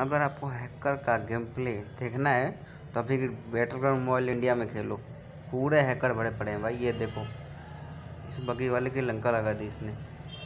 अगर आपको हैकर का गेम प्ले देखना है तो अभी बैटल ग्राउंड मोबाइल इंडिया में खेलो पूरे हैकर भरे पड़े हैं भाई ये देखो इस बगी वाले की लंका लगा दी इसने